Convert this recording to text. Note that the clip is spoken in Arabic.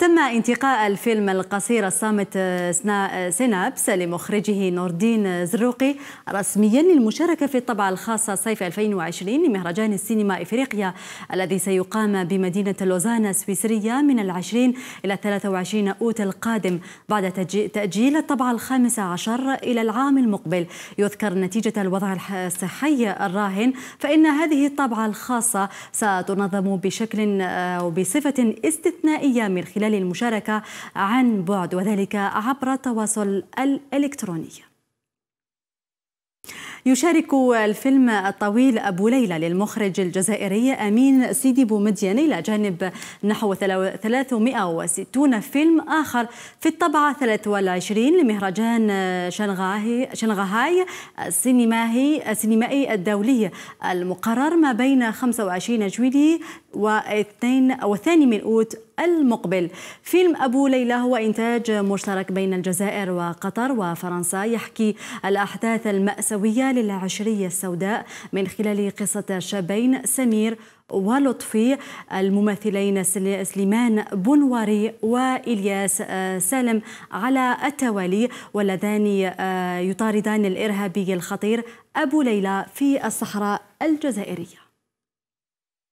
تم انتقاء الفيلم القصير الصامت آه، سينابس آه، لمخرجه نوردين زروقي رسميا للمشاركة في الطبعة الخاصة صيف 2020 لمهرجان السينما إفريقيا الذي سيقام بمدينة لوزانا السويسرية من العشرين إلى 23 أوت القادم بعد تأجيل الطبعة الخامسة عشر إلى العام المقبل يذكر نتيجة الوضع الصحي الراهن فإن هذه الطبعة الخاصة ستنظم بشكل آه، وبصفة استثنائية من خلال خلال المشاركة عن بعد وذلك عبر التواصل الإلكتروني يشارك الفيلم الطويل أبو ليلى للمخرج الجزائري أمين سيدي بومدين إلى جانب نحو 360 فيلم آخر في الطبعة 23 لمهرجان شنغهاي السينمائي السينمائي الدولي المقرر ما بين 25 جويلي و2 من أوت المقبل فيلم أبو ليلى هو إنتاج مشترك بين الجزائر وقطر وفرنسا يحكي الأحداث المأساوية للعشرية السوداء من خلال قصة شابين سمير ولطفي الممثلين سليمان بنواري وإلياس آه، سالم على التوالي واللذان آه، يطاردان الإرهابي الخطير أبو ليلى في الصحراء الجزائرية